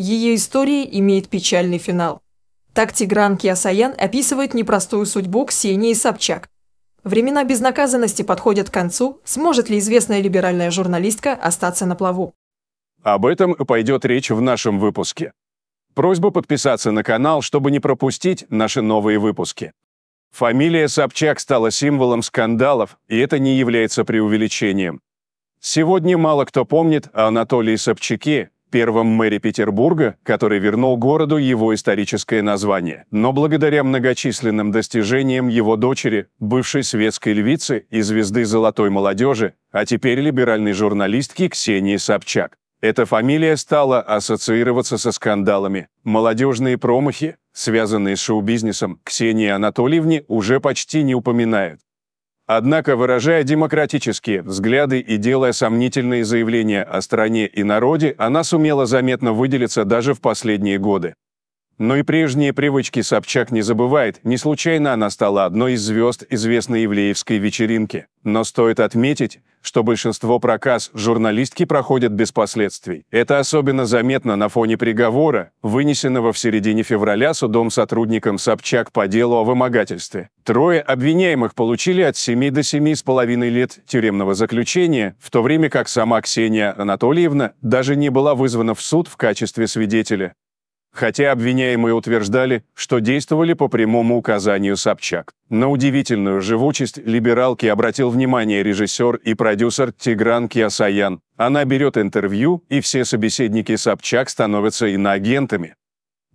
Ее история имеет печальный финал. Так Тигран Киасаян описывает непростую судьбу Ксении Собчак. Времена безнаказанности подходят к концу, сможет ли известная либеральная журналистка остаться на плаву? Об этом пойдет речь в нашем выпуске. Просьба подписаться на канал, чтобы не пропустить наши новые выпуски. Фамилия Собчак стала символом скандалов, и это не является преувеличением. Сегодня мало кто помнит о Анатолии Собчаке, первом мэре Петербурга, который вернул городу его историческое название. Но благодаря многочисленным достижениям его дочери, бывшей светской львицы и звезды золотой молодежи, а теперь либеральной журналистки Ксении Собчак. Эта фамилия стала ассоциироваться со скандалами. Молодежные промахи, связанные с шоу-бизнесом, Ксении Анатольевне уже почти не упоминают. Однако, выражая демократические взгляды и делая сомнительные заявления о стране и народе, она сумела заметно выделиться даже в последние годы. Но и прежние привычки Собчак не забывает. Не случайно она стала одной из звезд известной евлеевской вечеринки. Но стоит отметить, что большинство проказ журналистки проходят без последствий. Это особенно заметно на фоне приговора, вынесенного в середине февраля судом сотрудникам Собчак по делу о вымогательстве. Трое обвиняемых получили от 7 до с половиной лет тюремного заключения, в то время как сама Ксения Анатольевна даже не была вызвана в суд в качестве свидетеля хотя обвиняемые утверждали, что действовали по прямому указанию Собчак. На удивительную живучесть либералки обратил внимание режиссер и продюсер Тигран Киасаян. Она берет интервью, и все собеседники Собчак становятся иноагентами.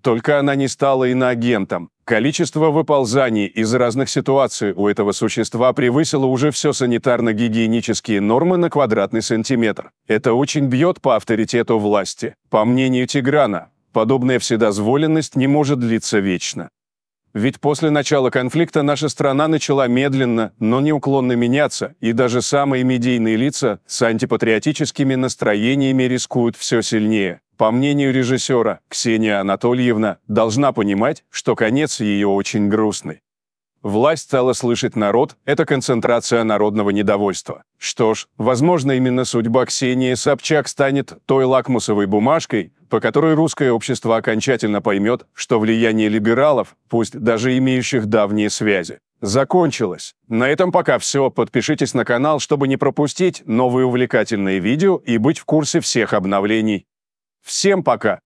Только она не стала иноагентом. Количество выползаний из разных ситуаций у этого существа превысило уже все санитарно-гигиенические нормы на квадратный сантиметр. Это очень бьет по авторитету власти. По мнению Тиграна, Подобная вседозволенность не может длиться вечно. Ведь после начала конфликта наша страна начала медленно, но неуклонно меняться, и даже самые медийные лица с антипатриотическими настроениями рискуют все сильнее. По мнению режиссера, Ксения Анатольевна должна понимать, что конец ее очень грустный. Власть стала слышать народ – это концентрация народного недовольства. Что ж, возможно, именно судьба Ксении Собчак станет той лакмусовой бумажкой, по которой русское общество окончательно поймет, что влияние либералов, пусть даже имеющих давние связи, закончилось. На этом пока все. Подпишитесь на канал, чтобы не пропустить новые увлекательные видео и быть в курсе всех обновлений. Всем пока!